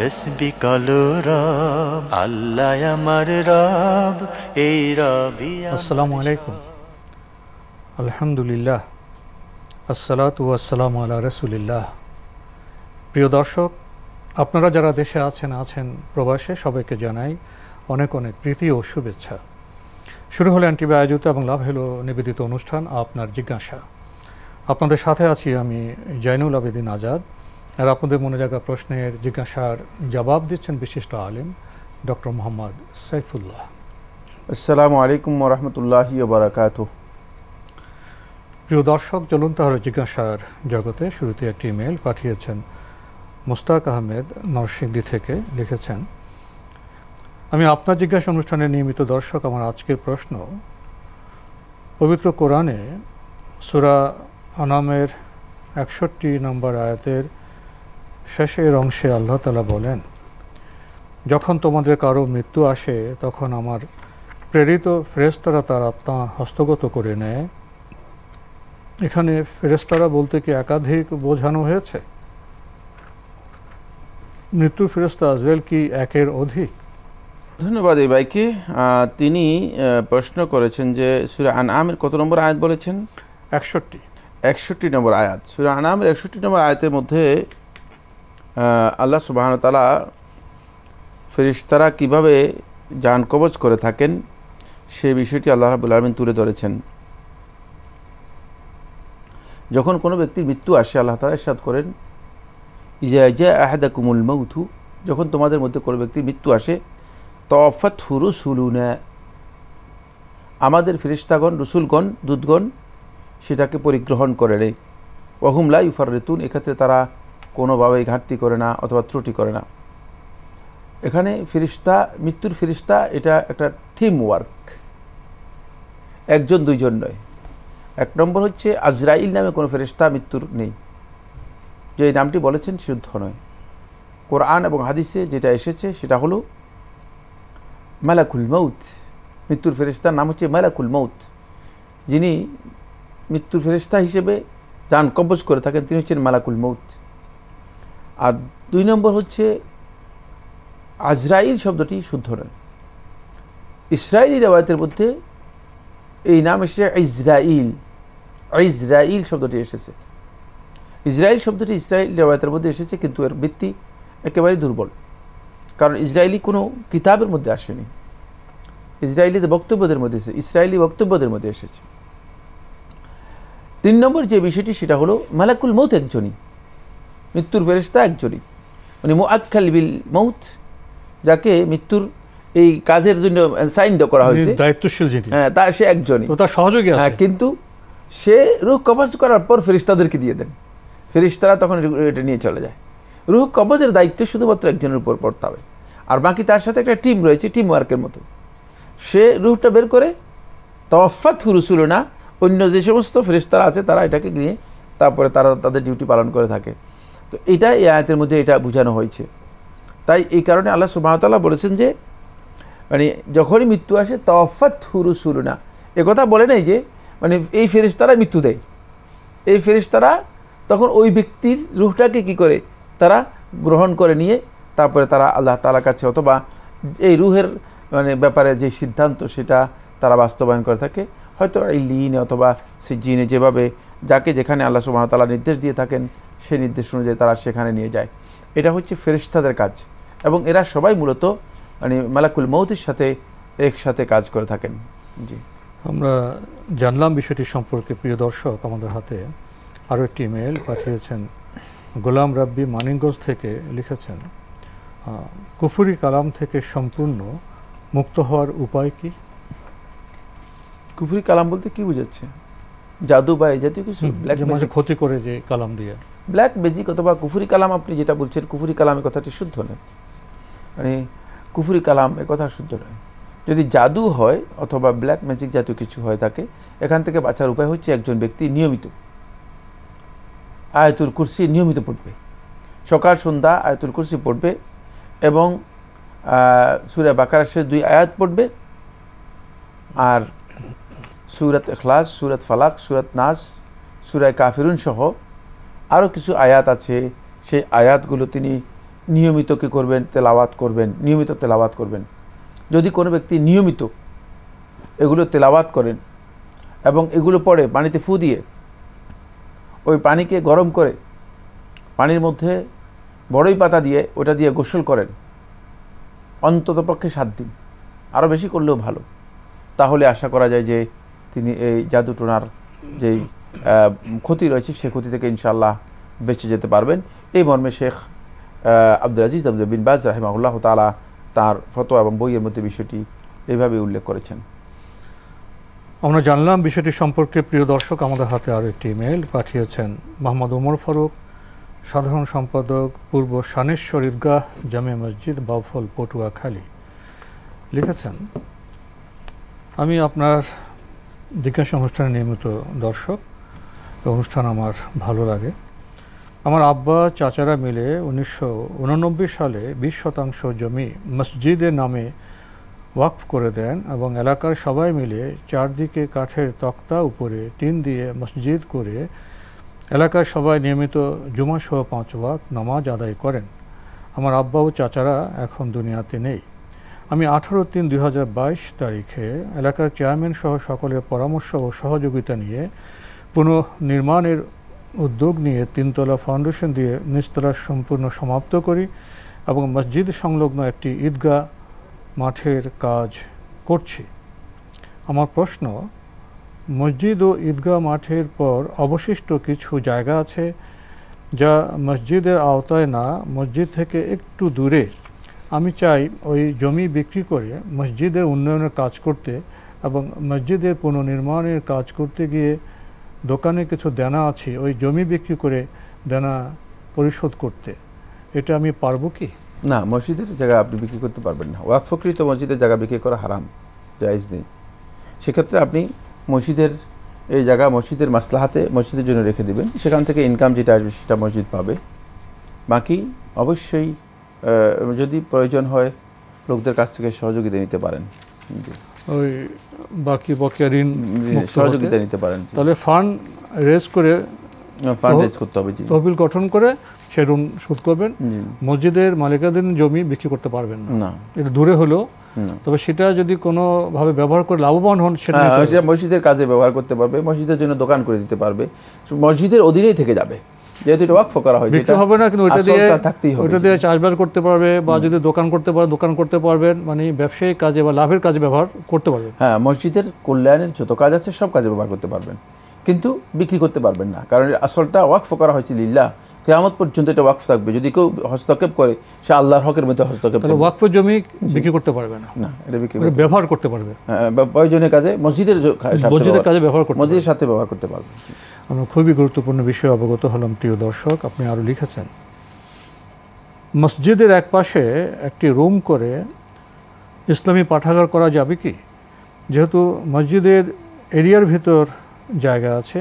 তসবি কালো রব আল্লাহ আমার রব এই রবি আসসালামু আলাইকুম আলহামদুলিল্লাহ আসসালাতু আসসালামু আলা রসুলিল্লাহ প্রিয় দর্শক আপনারা যারা দেশে আছেন আছেন প্রবাসে সবাইকে জানাই অনেক অনেক প্রীতি ও শুভেচ্ছা শুরু হলো অ্যান্টিবি আয়োজিত এবং লাভ হলো নিবেদিত অনুষ্ঠান আপনার জিজ্ঞাসা আপনাদের সাথে আছি আমি জাইনুল আবেদিন আজাদ আর আপনাদের মনে জায়গা প্রশ্নের জিজ্ঞাসার জবাব দিচ্ছেন বিশিষ্ট আলিম ডক্টর মোহাম্মদ সাইফুল্লাহ আসসালামু আলাইকুম রহমতুল্লাহ বারাকাত প্রিয় দর্শক চলুন তাহলে জিজ্ঞাসার জগতে শুরুতে একটি ইমেল পাঠিয়েছেন মুস্তাক আহমেদ নরসিংদী থেকে লিখেছেন আমি আপনার জিজ্ঞাসা অনুষ্ঠানে নিয়মিত দর্শক আমার আজকের প্রশ্ন পবিত্র কোরআনে সুরা আনামের একষট্টি নম্বর আয়াতের শেষের অংশে আল্লাহ তালা বলেন যখন তোমাদের কারো মৃত্যু আসে তখন আমার প্রেরিত ফেরেস্তারা তার আত্মা হস্তগত করে নেয় এখানে ফেরেস্তারা বলতে কি একাধিক বোঝানো হয়েছে মৃত্যু ফেরেস্তা আজরেল কি একের অধিক ধন্যবাদ এই ভাইকে তিনি প্রশ্ন করেছেন যে সুরা আন আমের কত নম্বর আয়াত বলেছেন একষট্টি একষট্টি নম্বর আয়াত সুরা আনামের একষট্টি নম্বর আয়াতের মধ্যে আল্লাহ সুবাহতালা ফেরিস্তারা কিভাবে যান কবচ করে থাকেন সে বিষয়টি আল্লাহ রাবুল আলমিন তুলে ধরেছেন যখন কোনো ব্যক্তির মৃত্যু আসে আল্লাহ তালা ইসাদ করেন ইজা ইজা আহেদা কুমুল মৌথু যখন তোমাদের মধ্যে কোনো ব্যক্তির মৃত্যু আসে তফাত হুরু সুলুনা আমাদের ফিরিস্তাগণ রসুলগণ দুধগণ সেটাকে পরিগ্রহণ করে রে অহুমলা ইউফার রেতুন এক্ষেত্রে তারা কোনোভাবেই ঘাটতি করে না অথবা ত্রুটি করে না এখানে ফিরিস্তা মৃত্যুর ফিরিস্তা এটা একটা টিম ওয়ার্ক একজন দুইজন নয় এক নম্বর হচ্ছে আজরাইল নামে কোনো ফেরিস্তা মৃত্যুর নেই যে এই নামটি বলেছেন শুদ্ধ নয় কোরআন এবং হাদিসে যেটা এসেছে সেটা হলো মালাকুল মৌত মৃত্যুর ফেরিস্তার নাম হচ্ছে মালাকুল মৌত যিনি মৃত্যুর ফেরিস্তা হিসেবে যান কবজ করে থাকেন তিনি হচ্ছেন মালাকুল মৌত আর দুই নম্বর হচ্ছে আজরাইল শব্দটি শুদ্ধ নয় ইসরায়েলি রেওয়ায়তের মধ্যে এই নাম এসেছে ইসরাইল ইসরাইল শব্দটি এসেছে ইসরায়েল শব্দটি ইসরায়েল রেওয়ায়তের মধ্যে এসেছে কিন্তু এর ভিত্তি একেবারেই দুর্বল কারণ ইসরায়েলি কোনো কিতাবের মধ্যে আসেনি ইসরায়েলিদের বক্তব্যদের মধ্যে এসেছে ইসরায়েলি বক্তব্যদের মধ্যে এসেছে তিন নম্বর যে বিষয়টি সেটা হলো মালাকুল মৌত একজনই মৃত্যুর ফেরেস্তা একজনই মানে আখ্যাল বিল মৌত যাকে মৃত্যুর এই কাজের জন্য সাইন করা মানে হয়েছে দায়িত্বশীল যিনি হ্যাঁ তা সে একজনই তার সহযোগী হ্যাঁ কিন্তু সে রুহ কবজ করার পর ফেরিস্তাদেরকে দিয়ে দেন ফেরিস্তারা তখন এটা নিয়ে চলে যায় রুহ কবজের দায়িত্ব শুধুমাত্র একজনের উপর পড়তে হবে আর বাকি তার সাথে একটা টিম রয়েছে টিম ওয়ার্কের মতো সে রুহটা বের করে তফাত হুরুসুলো না অন্য যে সমস্ত ফেরিস্তারা আছে তারা এটাকে নিয়ে তারপরে তারা তাদের ডিউটি পালন করে থাকে তো এটা এই আয়াতের মধ্যে এটা বোঝানো হয়েছে তাই এই কারণে আল্লাহ সুবাহতাল্লাহ বলেছেন যে মানে যখনই মৃত্যু আসে তফাত না কথা বলে নাই যে মানে এই ফেরিস্তারা মৃত্যু দেয় এই ফেরিস্তারা তখন ওই ব্যক্তির রুহটাকে কি করে তারা গ্রহণ করে নিয়ে তারপরে তারা আল্লাহ তালার কাছে অথবা এই রুহের মানে ব্যাপারে যে সিদ্ধান্ত সেটা তারা বাস্তবায়ন করে থাকে হয়তো এই লিনে অথবা জিনে যেভাবে যাকে যেখানে আল্লাহ সুবাহতাল্লাহ নির্দেশ দিয়ে থাকেন সেই নির্দেশ অনুযায়ী তারা সেখানে নিয়ে যায় এটা হচ্ছে ফেরিস্তাদের কাজ এবং এরা সবাই মূলত মানে মালাকুল মৌতির সাথে একসাথে কাজ করে থাকেন জি আমরা জানলাম বিষয়টি সম্পর্কে প্রিয় দর্শক আমাদের হাতে আরও একটি ইমেল পাঠিয়েছেন গোলাম রাব্বি মানিকগঞ্জ থেকে লিখেছেন কুফুরি কালাম থেকে সম্পূর্ণ মুক্ত হওয়ার উপায় কি কুফুরি কালাম বলতে কি বুঝাচ্ছে জাদু বা এই জাতীয় কিছু ব্ল্যাক মাঝে ক্ষতি করে যে কালাম দিয়ে ব্ল্যাক ম্যাজিক অথবা কুফুরি কালাম আপনি যেটা বলছেন কুফুরি কালাম কথাটি শুদ্ধ নয় মানে কুফুরি কালাম এ কথা শুদ্ধ নয় যদি জাদু হয় অথবা ব্ল্যাক ম্যাজিক জাতীয় কিছু হয় তাকে এখান থেকে বাঁচার উপায় হচ্ছে একজন ব্যক্তি নিয়মিত আয়তুল কুরসি নিয়মিত পড়বে সকাল সন্ধ্যা আয়তুল কুরসি পড়বে এবং সুরে বাকারাসের দুই আয়াত পড়বে আর সুরত এখলাস সুরত ফালাক সুরত নাস সুরায় কাফিরুন সহ আরও কিছু আয়াত আছে সেই আয়াতগুলো তিনি নিয়মিত কী করবেন তেলাওয়াত করবেন নিয়মিত তেলাওয়াত করবেন যদি কোনো ব্যক্তি নিয়মিত এগুলো তেলাওয়াত করেন এবং এগুলো পড়ে পানিতে ফু দিয়ে ওই পানিকে গরম করে পানির মধ্যে বড়ই পাতা দিয়ে ওটা দিয়ে গোসল করেন অন্ততপক্ষে সাত দিন আরও বেশি করলেও ভালো তাহলে আশা করা যায় যে তিনি এই জাদুটোনার যেই ক্ষতি রয়েছে সেই ক্ষতি থেকে ইনশাল্লাহ বেঁচে যেতে পারবেন এই মর্মে শেখ আব্দুল আজিজ আব্দুল বিন বাজ রাহিমাহুল্লাহ তালা তার ফতোয়া এবং বইয়ের মধ্যে বিষয়টি এইভাবে উল্লেখ করেছেন আমরা জানলাম বিষয়টি সম্পর্কে প্রিয় দর্শক আমাদের হাতে আরও একটি ইমেল পাঠিয়েছেন মোহাম্মদ ওমর ফারুক সাধারণ সম্পাদক পূর্ব সানেশ্বর ঈদগাহ জামে মসজিদ বাউফল পটুয়াখালী লিখেছেন আমি আপনার জিজ্ঞাসা অনুষ্ঠানে নিয়মিত দর্শক অনুষ্ঠান আমার ভালো লাগে আমার আব্বা চাচারা মিলে উনিশশো সালে ২০ শতাংশ জমি মসজিদের নামে ওয়াকফ করে দেন এবং এলাকার সবাই মিলে চারদিকে কাঠের তক্তা উপরে টিন দিয়ে মসজিদ করে এলাকার সবাই নিয়মিত জুমাসহ পাঁচ ওয়াক নামাজ আদায় করেন আমার আব্বা ও চাচারা এখন দুনিয়াতে নেই আমি আঠারো তিন দুই তারিখে এলাকার চেয়ারম্যান সহ সকলের পরামর্শ ও সহযোগিতা নিয়ে পুনর্নির্মাণের উদ্যোগ নিয়ে তিনতলা ফাউন্ডেশন দিয়ে নিস্তলা সম্পূর্ণ সমাপ্ত করি এবং মসজিদ সংলগ্ন একটি ঈদগাহ মাঠের কাজ করছি আমার প্রশ্ন মসজিদ ও ঈদগাহ মাঠের পর অবশিষ্ট কিছু জায়গা আছে যা মসজিদের আওতায় না মসজিদ থেকে একটু দূরে আমি চাই ওই জমি বিক্রি করে মসজিদের উন্নয়নের কাজ করতে এবং মসজিদের পুনর্নির্মাণের কাজ করতে গিয়ে দোকানে কিছু দেনা আছে ওই জমি বিক্রি করে দেনা পরিশোধ করতে এটা আমি পারবো কি না মসজিদের জায়গা আপনি বিক্রি করতে পারবেন না ওয়াকফকৃত মসজিদের জায়গা বিক্রি করা হারাম জায়জ নেই সেক্ষেত্রে আপনি মসজিদের এই জায়গা মসজিদের মাসলাহাতে মসজিদের জন্য রেখে দেবেন সেখান থেকে ইনকাম যেটা আসবে সেটা মসজিদ পাবে বাকি অবশ্যই যদি প্রয়োজন হয় লোকদের কাছ থেকে সহযোগিতা নিতে পারেন ওই বাকি বকেয়া ঋণ সহযোগিতা নিতে পারেন তাহলে ফান্ড রেজ করে হ্যাঁ, ফান্ড রেজ করতে হবে তহবিল গঠন করে সে ঋণ শোধ করবেন মসজিদের মালিকাধীন জমি বিক্রি করতে পারবেন না এটা দূরে হলেও তবে সেটা যদি কোনোভাবে ব্যবহার করে লাভবান হন হ্যাঁ, সেটা মসজিদের কাজে ব্যবহার করতে পারবে মসজিদের জন্য দোকান করে দিতে পারবে মসজিদের অধীনেই থেকে যাবে যেহেতু এটা ওয়াকফ করা হবে না কিন্তু ওটা দিয়ে থাকতেই হবে ওটা দিয়ে চাষবাস করতে পারবে বা যদি দোকান করতে পারে দোকান করতে পারবেন মানে ব্যবসায়িক কাজে বা লাভের কাজে ব্যবহার করতে পারবেন হ্যাঁ মসজিদের কল্যাণের যত কাজ আছে সব কাজে ব্যবহার করতে পারবেন কিন্তু বিক্রি করতে পারবেন না কারণ আসলটা ওয়াকফ করা হয়েছে লিল্লা কেয়ামত পর্যন্ত এটা ওয়াকফ থাকবে যদি কেউ হস্তক্ষেপ করে সে আল্লাহর হকের মধ্যে হস্তক্ষেপ করে ওয়াকফ জমি বিক্রি করতে পারবে না না এটা বিক্রি মানে করে ব্যবহার করতে পারবে হ্যাঁ, প্রয়োজনীয় কাজে মসজিদের মসজিদের কাজে ব্যবহার করতে মসজিদের সাথে ব্যবহার করতে পারবে আমরা খুবই গুরুত্বপূর্ণ বিষয়ে অবগত হলাম প্রিয় দর্শক আপনি আরও লিখেছেন মসজিদের এক পাশে একটি রুম করে ইসলামী পাঠাগার করা যাবে কি যেহেতু মসজিদের এরিয়ার ভিতর জায়গা আছে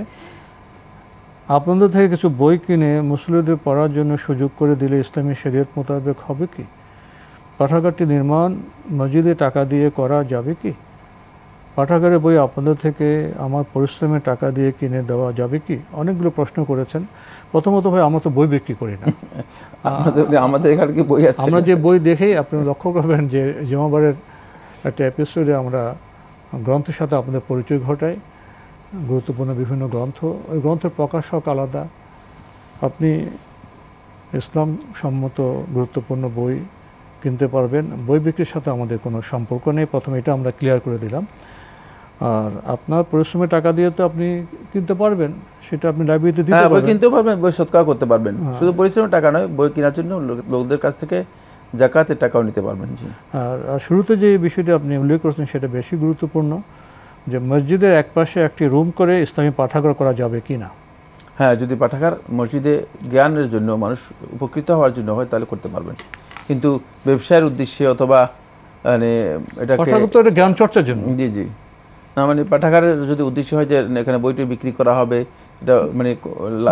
আপনাদের থেকে কিছু বই কিনে মুসলিদের পড়ার জন্য সুযোগ করে দিলে ইসলামী শরীয়ত মোতাবেক হবে কি পাঠাগারটি নির্মাণ মসজিদে টাকা দিয়ে করা যাবে কি পাঠাগারের বই আপনাদের থেকে আমার পরিশ্রমের টাকা দিয়ে কিনে দেওয়া যাবে কি অনেকগুলো প্রশ্ন করেছেন প্রথমত ভাই আমরা তো বই বিক্রি করি না আমাদের এখানে কি বই আছে আমরা যে বই দেখেই আপনি লক্ষ্য করবেন যে জমাবারের একটা এপিসোডে আমরা গ্রন্থের সাথে আপনাদের পরিচয় ঘটাই গুরুত্বপূর্ণ বিভিন্ন গ্রন্থ ওই গ্রন্থের প্রকাশক আলাদা আপনি ইসলাম সম্মত গুরুত্বপূর্ণ বই কিনতে পারবেন বই বিক্রির সাথে আমাদের কোনো সম্পর্ক নেই প্রথমে এটা আমরা ক্লিয়ার করে দিলাম আর আপনার পরিশ্রমের টাকা দিয়ে তো আপনি কিনতে পারবেন সেটা আপনি লাইব্রেরিতে দিতে হ্যাঁ, পারবেন বই কিনতে পারবেন বই সৎকার করতে পারবেন হ্যাঁ। শুধু পরিশ্রমের টাকা নয় বই কেনার জন্য লোকদের কাছ থেকে জাকাতের টাকাও নিতে পারবেন জি আর শুরুতে যে বিষয়টি আপনি উল্লেখ করেছেন সেটা বেশি গুরুত্বপূর্ণ যে মসজিদের এক পাশে একটি রুম করে ইসলামী পাঠাগার করা যাবে কি না হ্যাঁ যদি পাঠাগার মসজিদে জ্ঞানের জন্য মানুষ উপকৃত হওয়ার জন্য হয় তাহলে করতে পারবেন কিন্তু ব্যবসায়ের উদ্দেশ্যে অথবা মানে এটা জ্ঞান চর্চার জন্য জি জি না মানে পাঠাগারের যদি উদ্দেশ্য হয় যে এখানে বইটি বিক্রি করা হবে এটা মানে,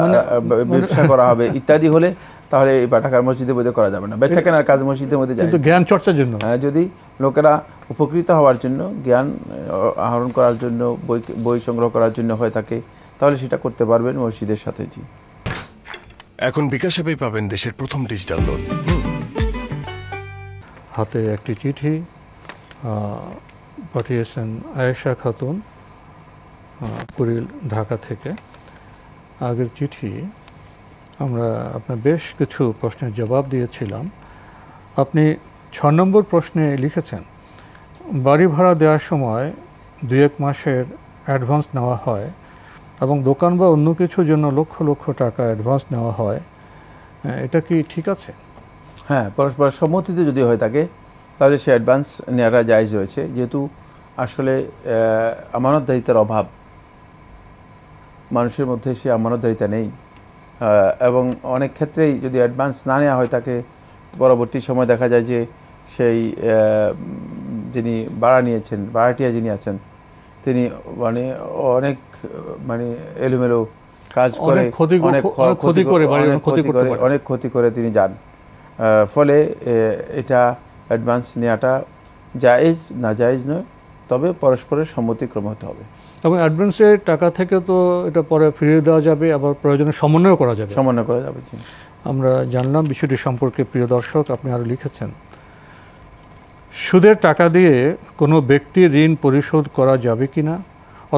মানে, মানে ব্যবসা করা হবে ইত্যাদি হলে তাহলে এই পাঠাগার মসজিদের মধ্যে করা যাবে না বেচা কেনার কাজ মসজিদের মধ্যে যায় জ্ঞান চর্চার জন্য হ্যাঁ যদি লোকেরা উপকৃত হওয়ার জন্য জ্ঞান আহরণ করার জন্য বই বই সংগ্রহ করার জন্য হয়ে থাকে তাহলে সেটা করতে পারবেন মসজিদের সাথে জি এখন বিকাশ অ্যাপেই পাবেন দেশের প্রথম ডিজিটাল লোন হাতে একটি চিঠি পাঠিয়েছেন আয়েশা খাতুন কুড়িল ঢাকা থেকে আগের চিঠি আমরা আপনার বেশ কিছু প্রশ্নের জবাব দিয়েছিলাম আপনি ছ নম্বর প্রশ্নে লিখেছেন বাড়ি ভাড়া দেওয়ার সময় দু এক মাসের অ্যাডভান্স নেওয়া হয় এবং দোকান বা অন্য কিছুর জন্য লক্ষ লক্ষ টাকা অ্যাডভান্স নেওয়া হয় এটা কি ঠিক আছে হ্যাঁ পরস্পর সম্মতিতে যদি হয় তাকে তাহলে সে অ্যাডভান্স নেওয়াটা জায়জ রয়েছে যেহেতু আসলে আমানত দায়িত্বের অভাব মানুষের মধ্যে সে আমানত আমানতদারিতা নেই এবং অনেক ক্ষেত্রেই যদি অ্যাডভান্স না নেওয়া হয় তাকে পরবর্তী সময় দেখা যায় যে সেই যিনি বাড়া নিয়েছেন বাড়াটিয়া যিনি আছেন তিনি মানে অনেক মানে এলোমেলো কাজ করে অনেক ক্ষতি করে অনেক ক্ষতি করে তিনি যান ফলে এটা অ্যাডভান্স নেওয়াটা জায়েজ না জায়েজ নয় তবে পরস্পরের সম্মতিক্রম হতে হবে তবে অ্যাডভান্সের টাকা থেকে তো এটা পরে ফিরিয়ে দেওয়া যাবে আবার প্রয়োজনে সমন্বয় করা যাবে সমন্বয় করা যাবে আমরা জানলাম বিষয়টি সম্পর্কে প্রিয় দর্শক আপনি আরও লিখেছেন সুদের টাকা দিয়ে কোনো ব্যক্তি ঋণ পরিশোধ করা যাবে কি না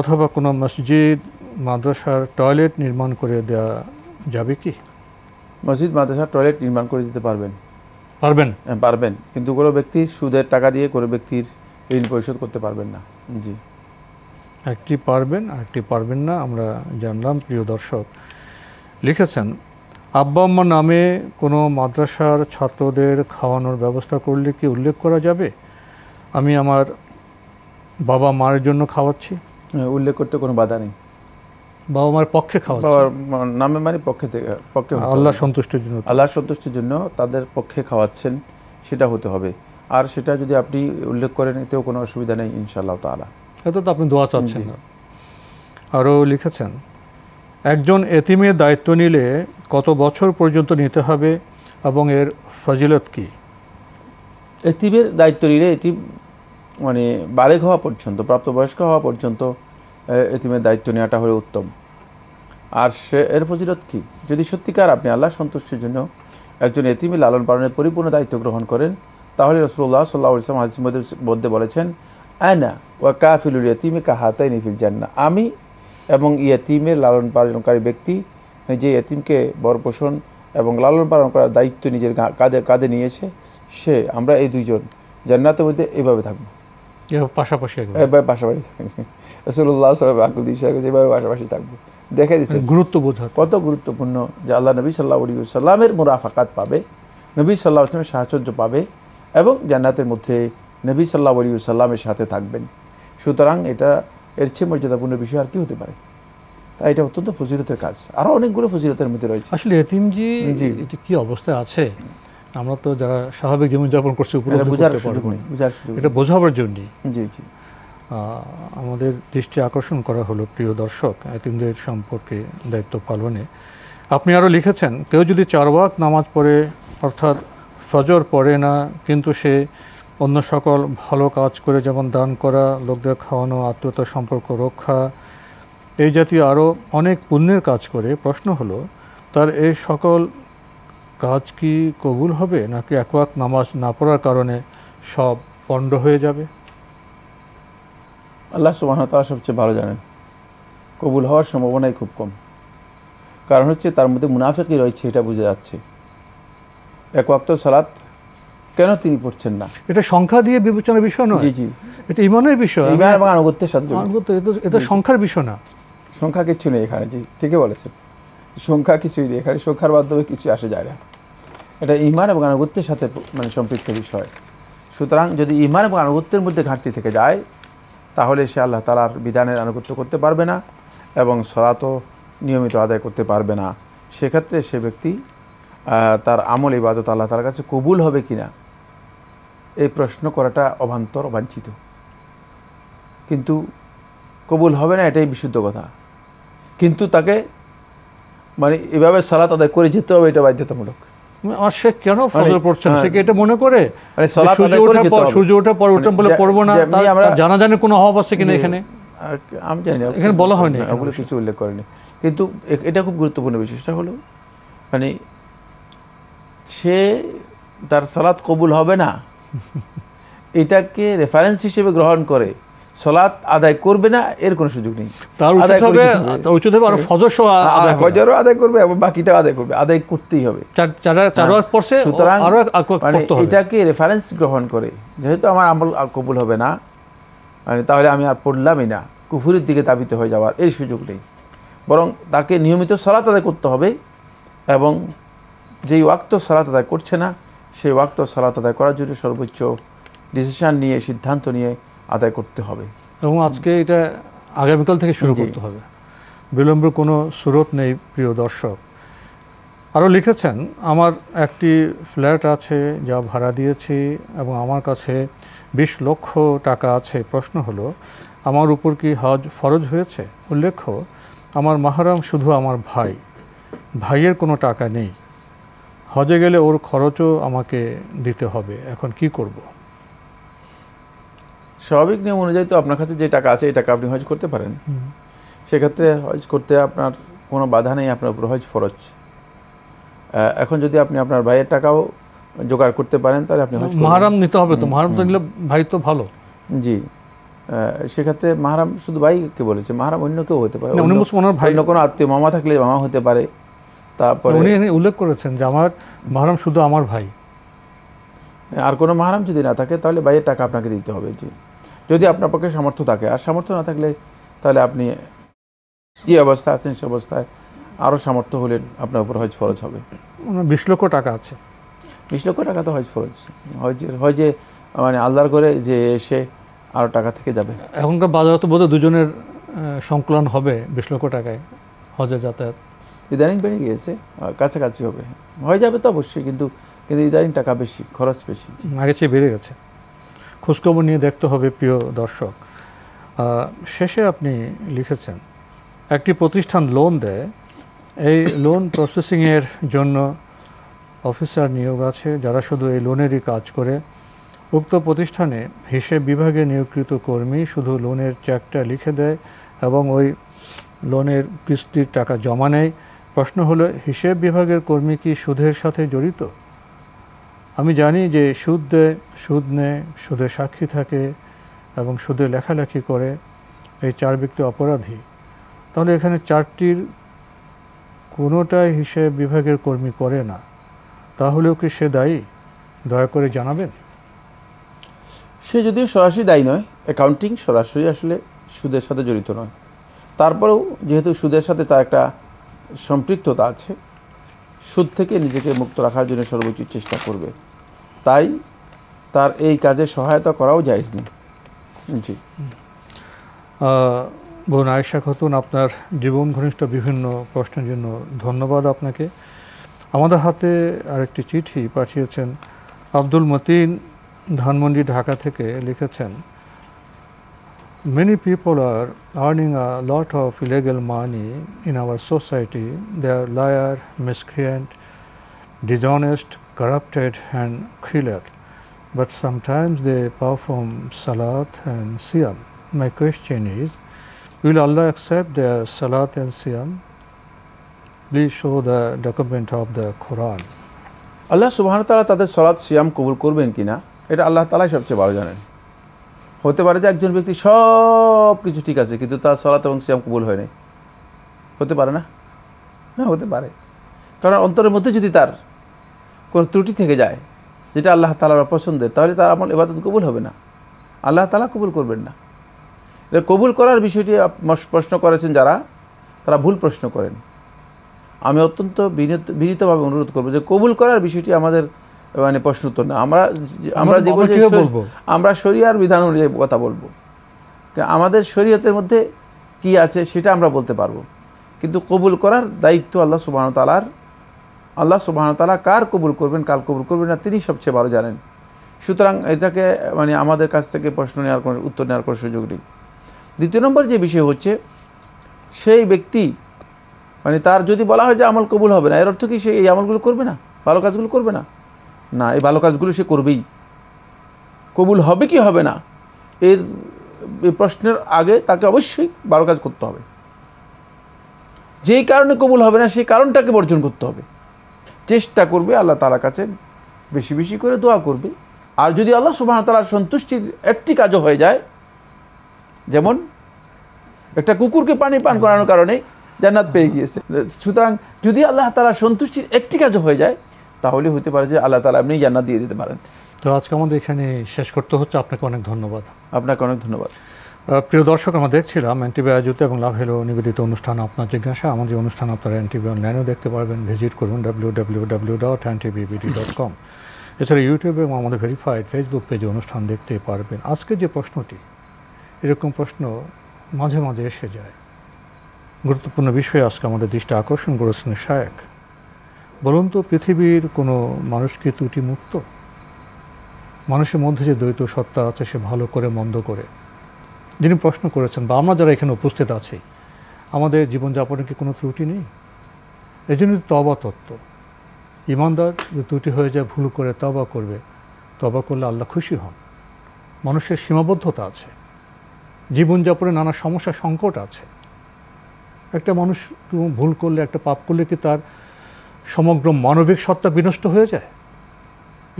অথবা কোনো মসজিদ মাদ্রাসার টয়লেট নির্মাণ করে দেওয়া যাবে কি মসজিদ মাদ্রাসার টয়লেট নির্মাণ করে দিতে পারবেন পারবেন হ্যাঁ, পারবেন কিন্তু কোনো ব্যক্তি সুদের টাকা দিয়ে কোনো ব্যক্তির ঋণ পরিশোধ করতে পারবেন না জি একটি পারবেন একটি পারবেন না আমরা জানলাম প্রিয় দর্শক লিখেছেন আব্বা আম্মা নামে কোনো মাদ্রাসার ছাত্রদের খাওয়ানোর ব্যবস্থা করলে কি উল্লেখ করা যাবে আমি আমার বাবা মার জন্য খাওয়াচ্ছি হ্যাঁ, উল্লেখ করতে কোনো বাধা নেই বাবা মার পক্ষে খাওয়া বাবার নামে মানে পক্ষে থেকে পক্ষে আল্লাহ সন্তুষ্টির জন্য আল্লাহ সন্তুষ্টির জন্য তাদের পক্ষে খাওয়াচ্ছেন সেটা হতে হবে আর সেটা যদি আপনি উল্লেখ করেন এতেও কোনো অসুবিধা নেই ইনশাআল্লাহ তালা এত তো আপনি দোয়া চাচ্ছেন না আরও লিখেছেন একজন এতিমের দায়িত্ব নিলে কত বছর পর্যন্ত নিতে হবে এবং এর ফজিলত কি এতিমের দায়িত্ব নিলে এতিম মানে বারেক হওয়া পর্যন্ত প্রাপ্তবয়স্ক হওয়া পর্যন্ত এতিমের দায়িত্ব নেওয়াটা হলে উত্তম আর সে এর প্রতিরোধ কী যদি সত্যিকার আপনি আল্লাহ সন্তুষ্টির জন্য একজন এতিমি লালন পালনের পরিপূর্ণ দায়িত্ব গ্রহণ করেন তাহলে রসুল্লাহ সাল্লাহ ইসলাম হাজির মধ্যে বলেছেন আয়না ওয়া কাফিলুল ইয়তিমে কাহাতাই নিফিল না আমি এবং ইয়তিমের লালন পালনকারী ব্যক্তি যে বর বরপোষণ এবং লালন পালন করার দায়িত্ব নিজের কাঁধে কাঁধে নিয়েছে সে আমরা এই দুজন জান্নাতের মধ্যে এভাবে থাকবো পাশাপাশি থাকবো দেখে দিচ্ছে গুরুত্ব কত গুরুত্বপূর্ণ যে আল্লাহ নবী মুরাফাকাত পাবে নবী পাবে এবং জান্নাতের মধ্যে নবী সাল্লাহ আলী সাল্লামের সাথে থাকবেন সুতরাং এটা এর চেয়ে মর্যাদাপূর্ণ বিষয় আর কি হতে পারে তাই এটা অত্যন্ত ফজিলতের কাজ আরও অনেকগুলো ফজিলতের মধ্যে রয়েছে আসলে এতিম জি কি অবস্থায় আছে আমরা তো যারা স্বাভাবিক জীবনযাপন করছি এটা বোঝাবার জন্য আমাদের দৃষ্টি আকর্ষণ করা হলো প্রিয় দর্শক এতিমদের সম্পর্কে দায়িত্ব পালনে আপনি আরও লিখেছেন কেউ যদি চার ওয়াক নামাজ পড়ে অর্থাৎ ফজর পড়ে না কিন্তু সে অন্য সকল ভালো কাজ করে যেমন দান করা লোকদের খাওয়ানো আত্মীয়তা সম্পর্ক রক্ষা এই জাতীয় আরও অনেক পুণ্যের কাজ করে প্রশ্ন হলো তার এই সকল কাজ কি কবুল হবে নাকি এক নামাজ না পড়ার কারণে সব পণ্ড হয়ে যাবে আল্লাহ তারা সবচেয়ে ভালো জানেন কবুল হওয়ার সম্ভাবনাই খুব কম কারণ হচ্ছে তার মধ্যে মুনাফেকই রয়েছে এটা বুঝে যাচ্ছে এক অক্ত সালাত কেন তিনি পড়ছেন না এটা সংখ্যা দিয়ে বিবেচনার বিষয় নয় জি জি এটা ইমানের বিষয় ইমান এবং আনুগত্যের সাথে এটা সংখ্যার বিষয় না সংখ্যা কিচ্ছু নেই এখানে জি ঠিকই বলেছেন সংখ্যা কিছুই নেই এখানে সংখ্যার মাধ্যমে কিছু আসে যায় না এটা ইমান এবং আনুগত্যের সাথে মানে সম্পৃক্ত বিষয় সুতরাং যদি ইমান এবং আনুগত্যের মধ্যে ঘাটতি থেকে যায় তাহলে সে আল্লাহ তালার বিধানের আনুগত্য করতে পারবে না এবং সরাত নিয়মিত আদায় করতে পারবে না সেক্ষেত্রে সে ব্যক্তি তার আমল ইবাদত আল্লাহ তার কাছে কবুল হবে কি না এই প্রশ্ন করাটা অবান্তর অবাঞ্ছিত কিন্তু কবুল হবে না এটাই বিশুদ্ধ কথা কিন্তু তাকে মানে এভাবে সালাত তাদের করে যেতে হবে এটা বাধ্যতামূলক খুব গুরুত্বপূর্ণ হলো মানে সে তার সালাত কবুল হবে না এটাকে রেফারেন্স হিসেবে গ্রহণ করে সলাৎ আদায় করবে না এর কোনো সুযোগ নেই আদায় উচিত হবে আরো ফজরও আদায় করবে এবং বাকিটা আদায় করবে আদায় করতেই হবে হ্যাঁ। পড়ছে সুতরাং মানে এটাকে রেফারেন্স গ্রহণ করে যেহেতু আমার আমল কবুল হবে না মানে তাহলে আমি আর পড়লামই না কুফুরের দিকে দাবিত হয়ে যাওয়ার এর সুযোগ নেই বরং তাকে নিয়মিত সলাৎ আদায় করতে হবে এবং যেই ওয়াক্ত সলাৎ আদায় করছে না সেই ওয়াক্ত সলাৎ আদায় করার জন্য সর্বোচ্চ ডিসিশান নিয়ে সিদ্ধান্ত নিয়ে আদায় করতে হবে এবং আজকে এটা আগামীকাল থেকে শুরু করতে হবে বিলম্ব কোনো স্রোত নেই প্রিয় দর্শক আরও লিখেছেন আমার একটি ফ্ল্যাট আছে যা ভাড়া দিয়েছি এবং আমার কাছে বিশ লক্ষ টাকা আছে প্রশ্ন হলো আমার উপর কি হজ ফরজ হয়েছে উল্লেখ্য আমার মাহারাম শুধু আমার ভাই ভাইয়ের কোনো টাকা নেই হজে গেলে ওর খরচও আমাকে দিতে হবে এখন কি করবো স্বাভাবিক নিয়ম অনুযায়ী তো আপনার কাছে যে টাকা আছে এই টাকা আপনি হজ করতে পারেন সেক্ষেত্রে হজ করতে আপনার কোনো বাধা নেই আপনার উপর হজ ফরজ এখন যদি আপনি আপনার ভাইয়ের টাকাও জোগাড় করতে পারেন তাহলে আপনি হজ মাহারাম নিতে হবে তো মাহারাম তো নিলে ভাই তো ভালো জি সেক্ষেত্রে মাহারাম শুধু ভাইকে বলেছে মাহারাম অন্য কেউ হতে পারে অন্য কোনো আত্মীয় মামা থাকলে মামা হতে পারে তারপরে উনি উল্লেখ করেছেন যে আমার মাহারাম শুধু আমার ভাই আর কোনো মাহারাম যদি না থাকে তাহলে ভাইয়ের টাকা আপনাকে দিতে হবে জি যদি আপনার পক্ষে সামর্থ্য থাকে আর সামর্থ্য না থাকলে তাহলে আপনি যে অবস্থা আছেন সে অবস্থায় আরও সামর্থ্য হলে আপনার উপর হজ ফরজ হবে বিশ লক্ষ টাকা আছে বিশ লক্ষ টাকা তো হজ ফরজ হজের হজে মানে আল্লাহর করে যে এসে আরও টাকা থেকে যাবে এখনকার বাজার তো বোধহয় দুজনের সংকলন হবে বিশ লক্ষ টাকায় হজে যাতায়াত ইদানিং বেড়ে গিয়েছে কাছাকাছি হবে হয়ে যাবে তো অবশ্যই কিন্তু কিন্তু ইদানিং টাকা বেশি খরচ বেশি আগে চেয়ে বেড়ে গেছে খোঁজখবর নিয়ে দেখতে হবে প্রিয় দর্শক শেষে আপনি লিখেছেন একটি প্রতিষ্ঠান লোন দেয় এই লোন প্রসেসিংয়ের জন্য অফিসার নিয়োগ আছে যারা শুধু এই লোনেরই কাজ করে উক্ত প্রতিষ্ঠানে হিসেব বিভাগে নিয়োগকৃত কর্মী শুধু লোনের চেকটা লিখে দেয় এবং ওই লোনের কিস্তির টাকা জমা নেয় প্রশ্ন হলো হিসেব বিভাগের কর্মী কি সুদের সাথে জড়িত আমি জানি যে সুদ দেয় সুদ নেয় সুদে সাক্ষী থাকে এবং সুদে লেখালেখি করে এই চার ব্যক্তি অপরাধী তাহলে এখানে চারটির কোনোটাই হিসেব বিভাগের কর্মী করে না তাহলেও কি সে দায়ী দয়া করে জানাবেন সে যদিও সরাসরি দায়ী নয় অ্যাকাউন্টিং সরাসরি আসলে সুদের সাথে জড়িত নয় তারপরেও যেহেতু সুদের সাথে তার একটা সম্পৃক্ততা আছে সুদ থেকে নিজেকে মুক্ত রাখার জন্য সর্বোচ্চ চেষ্টা করবে তাই তার এই কাজে সহায়তা করাও যায় জি বোন আয়েশা খতুন আপনার জীবন ঘনিষ্ঠ বিভিন্ন প্রশ্নের জন্য ধন্যবাদ আপনাকে আমাদের হাতে আরেকটি চিঠি পাঠিয়েছেন আব্দুল মতিন ধানমন্ডি ঢাকা থেকে লিখেছেন many people are earning a lot of illegal money in our society. They are liar, miscreant, dishonest, corrupted and killer. But sometimes they perform salat and siyam. My question is, will Allah accept their salat and siyam? Please show the document of the Quran. Allah subhanahu wa ta'ala তাদের Salat Siyam kubul kurbin kina. এটা আল্লাহ তালাই সবচেয়ে ভালো জানেন হতে পারে যে একজন ব্যক্তি সব কিছু ঠিক আছে কিন্তু তার সলাত এবং সিয়াম কবুল হয় নাই হতে পারে না হ্যাঁ হতে পারে কারণ অন্তরের মধ্যে যদি তার কোনো ত্রুটি থেকে যায় যেটা আল্লাহ তালার অপছন্দের তাহলে তার আমল এবাদত কবুল হবে না আল্লাহ তালা কবুল করবেন না কবুল করার বিষয়টি প্রশ্ন করেছেন যারা তারা ভুল প্রশ্ন করেন আমি অত্যন্ত বিনীতভাবে অনুরোধ করব যে কবুল করার বিষয়টি আমাদের মানে প্রশ্ন উত্তর না আমরা আমরা বলবো আমরা শরিয়ার বিধান অনুযায়ী কথা বলবো আমাদের শরীয়তের মধ্যে কি আছে সেটা আমরা বলতে পারবো কিন্তু কবুল করার দায়িত্ব আল্লাহ তালার আল্লাহ তালা কার কবুল করবেন কার কবুল করবেন না তিনি সবচেয়ে ভালো জানেন সুতরাং এটাকে মানে আমাদের কাছ থেকে প্রশ্ন নেওয়ার কোনো উত্তর নেওয়ার কোনো সুযোগ নেই দ্বিতীয় নম্বর যে বিষয় হচ্ছে সেই ব্যক্তি মানে তার যদি বলা হয় যে আমল কবুল হবে না এর অর্থ কি সে এই আমলগুলো করবে না ভালো কাজগুলো করবে না না এই ভালো কাজগুলো সে করবেই কবুল হবে কি হবে না এর প্রশ্নের আগে তাকে অবশ্যই ভালো কাজ করতে হবে যেই কারণে কবুল হবে না সেই কারণটাকে বর্জন করতে হবে চেষ্টা করবে আল্লাহ তালার কাছে বেশি বেশি করে দোয়া করবে আর যদি আল্লাহ সুবাহ তালার সন্তুষ্টির একটি কাজও হয়ে যায় যেমন একটা কুকুরকে পানি পান করানোর কারণে জান্নাত পেয়ে গিয়েছে সুতরাং যদি আল্লাহ তালার সন্তুষ্টির একটি কাজও হয়ে যায় তাহলে হতে পারে যে আল্লাহ তালা আপনি জান্নাত দিয়ে দিতে পারেন তো আজকে আমাদের এখানে শেষ করতে হচ্ছে আপনাকে অনেক ধন্যবাদ আপনাকে অনেক ধন্যবাদ প্রিয় দর্শক আমরা দেখছিলাম এনটিভি আয়োজিত এবং লাভ হেলো নিবেদিত অনুষ্ঠান আপনার জিজ্ঞাসা আমাদের অনুষ্ঠান আপনারা এনটিভি অনলাইনেও দেখতে পারবেন ভিজিট করুন W W W dot NTVBD dot com এছাড়া ইউটিউবে এবং আমাদের ভেরিফাইড ফেসবুক পেজে অনুষ্ঠান দেখতে পারবেন আজকে যে প্রশ্নটি এরকম প্রশ্ন মাঝে মাঝে এসে যায় গুরুত্বপূর্ণ বিষয়ে আজকে আমাদের দৃষ্টি আকর্ষণ করেছেন শায়েক বলুন তো পৃথিবীর কোনো মানুষকে মুক্ত মানুষের মধ্যে যে দ্বৈত সত্তা আছে সে ভালো করে মন্দ করে যিনি প্রশ্ন করেছেন বা আমরা যারা এখানে উপস্থিত আছি আমাদের জীবনযাপনে কি কোনো ত্রুটি নেই এই জন্য তবা তত্ত্ব ইমানদার যে ত্রুটি হয়ে যায় ভুল করে তবা করবে তবা করলে আল্লাহ খুশি হন মানুষের সীমাবদ্ধতা আছে জীবনযাপনে নানা সমস্যা সংকট আছে একটা মানুষ ভুল করলে একটা পাপ করলে কি তার সমগ্র মানবিক সত্তা বিনষ্ট হয়ে যায়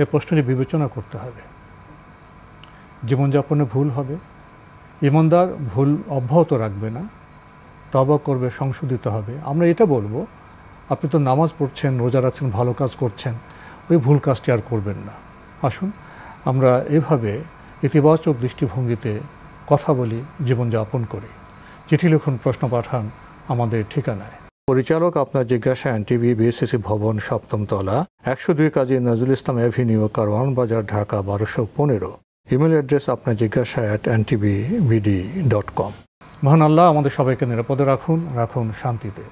এ প্রশ্নটি বিবেচনা করতে হবে জীবনযাপনে ভুল হবে ইমানদার ভুল অব্যাহত রাখবে না তবা করবে সংশোধিত হবে আমরা এটা বলবো আপনি তো নামাজ পড়ছেন রোজা রাখছেন ভালো কাজ করছেন ওই ভুল কাজটি আর করবেন না আসুন আমরা এভাবে ইতিবাচক দৃষ্টিভঙ্গিতে কথা বলি জীবনযাপন করি চিঠি লিখুন প্রশ্ন পাঠান আমাদের ঠিকানায় পরিচালক আপনার জিজ্ঞাসা টিভি বিএসসিসি ভবন সপ্তম তলা একশো দুই কাজী নজরুল ইসলাম এভিনিউ কারওয়ান বাজার ঢাকা বারোশো পনেরো ইমেল অ্যাড্রেস আপনার জিজ্ঞাসা at TV BD dot com মহান আল্লাহ আমাদের সবাইকে নিরাপদে রাখুন রাখুন শান্তিতে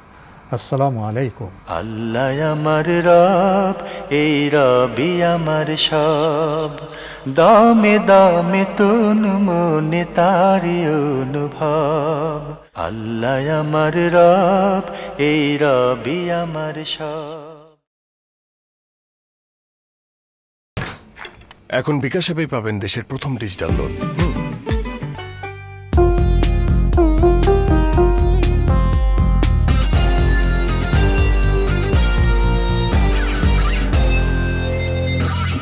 আসসালামু আলাইকুম আল্লাহ আমার রব এই রবি আমার সব দামে দামে তুন মনে তারি অনুভব আল্লাহ আমার রব এই রবি আমার সব এখন বিকাশ পাবেন দেশের প্রথম ডিজিটাল লোন